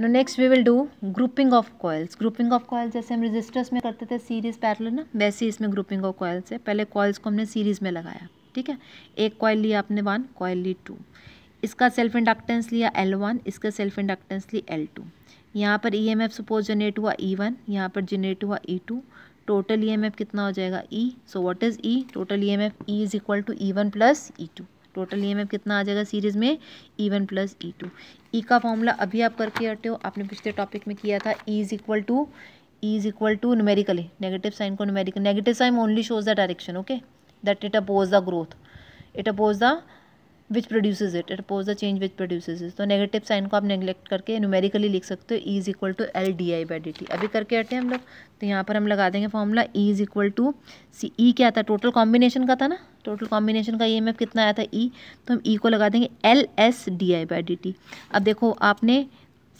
no next we will do grouping of coils grouping of coils जैसे हम registers में करते थे सीरीज पैरल ना वैसे इसमें ग्रुपिंग ऑफ कॉयल्स है पहले कॉयल्स को हमने सीरीज में लगाया ठीक है एक कॉयल लिया आपने वन कॉयल ली टू इसका सेल्फ इंडक्टेंस लिया एल वन इसका सेल्फ इंडक्टेंस ली एल टू यहाँ पर E M F suppose generate हुआ ई e वन यहाँ पर जनरेट हुआ E two total E M F कितना हो जाएगा E so what is E total E M F E is equal to E one plus E two total E कितना आ जाएगा सीरीज़ में ई one plus E two E का formula अभी आप करके हटे हो आपने पिछले टॉपिक में किया था E is equal to E is equal to numerically negative sign को numerical negative sign only shows the direction okay that it oppose the growth it oppose the which produces it oppose the change which produces is तो negative sign को आप neglect करके numerically लिख सकते हो E is equal to L D I by D T अभी करके हटे हम लोग तो यहाँ पर हम लगा देंगे formula E is equal to C E क्या था टोटल कॉम्बिनेशन का था ना टोटल कॉम्बिनेशन का ई एम एफ कितना आया था ई e, तो हम ई e को लगा देंगे L S D I by D T अब देखो आपने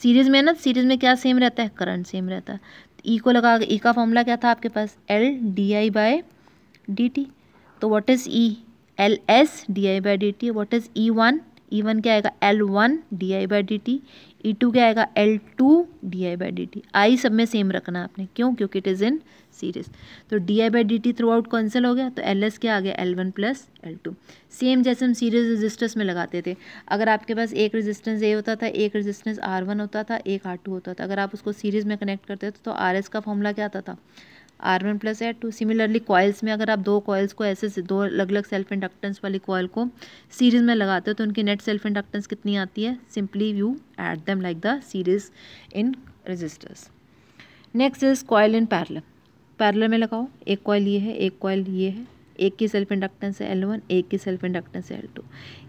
सीरीज़ में ना सीरीज़ में क्या सेम रहता है करंट सेम रहता है ई तो e को लगा ई e का फॉर्मूला क्या था आपके पास L D I by D T तो what is E L S D I by D T what is E one E one क्या आएगा L one D I by D T E two क्या आएगा L two D I by D T I सब में same रखना है आपने क्यों क्योंकि इट इज़ इन सीरीज तो D I by D T throughout कौनसल हो गया तो एल एस क्या आ गया L one plus L two same जैसे हम सीरीज रजिस्टर्स में लगाते थे अगर आपके पास एक रजिस्टेंस ए होता था एक रजिस्टेंस आर वन होता था एक आर टू होता था अगर आप उसको सीरीज में कनेक्ट करते थे तो आर एस का फॉर्मूला क्या आता था आर वन प्लस है टू सिमिलरली कॉयल्स में अगर आप दो कॉयल्स को ऐसे दो अलग अलग सेल्फ इंडक्टेंस वाली कॉयल को सीरीज़ में लगाते हो तो उनकी नेट सेल्फ इंडक्टेंस कितनी आती है simply you add them like the series in registers next is coil in parallel parallel में लगाओ एक कॉयल ये है एक कॉयल ये है एक की सेल्फ इंडक्टेंस है एल वन एक की सेल्फ इंडक्टेंस है एल टू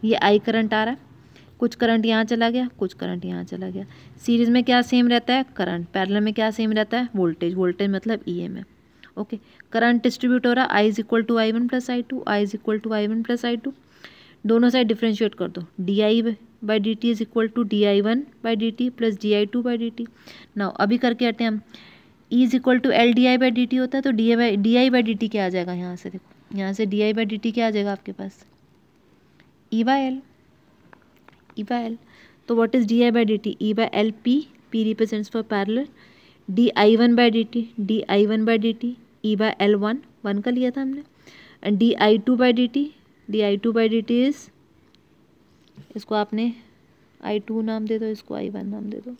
ये आई करंट आ रहा है कुछ करंट यहाँ चला गया कुछ करंट यहाँ चला गया सीरीज़ में क्या सेम रहता है करंट पैरल में क्या सेम रहता है वोल्टेज वोल्टेज मतलब E M F okay current distribute हो रहा है I is equal to I one plus I two I is equal to I one plus I two दोनों साइड डिफ्रेंशिएट कर दो D I by D T is equal to D I one by D T plus D I two by D T ना अभी करके हैं हम E is equal to L D I by D T होता है तो D I D I by D T क्या आ जाएगा यहाँ से देखो यहाँ से D I by D T क्या आ जाएगा आपके पास E by L E by L तो what is D I by D T E by L P P represents for parallel D I one by D T D I one by D T E by L one one का लिया था हमने and D I two by D T D I two by D T is इसको आपने आई to नाम दे दो इसको आई वन नाम दे दो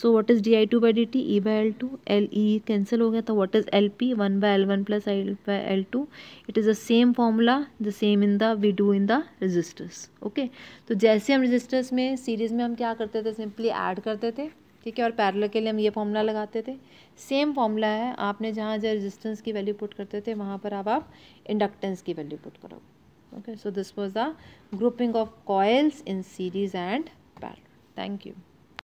so what is D I two by D T E by L two L E cancel हो गया तो what is L P one by L one plus I by L two it is the same formula the same in the we do in the registers okay तो जैसे हम registers में series में हम क्या करते थे सिंपली ऐड करते थे ठीक है और पैरल के लिए हम ये फॉर्मूला लगाते थे सेम फॉर्मूला है आपने जहाँ जहाँ रेजिस्टेंस की वैल्यू पुट करते थे वहाँ पर अब आप इंडक्टेंस की वैल्यू पुट करोगे okay so this was the grouping of coils in series and parallel thank you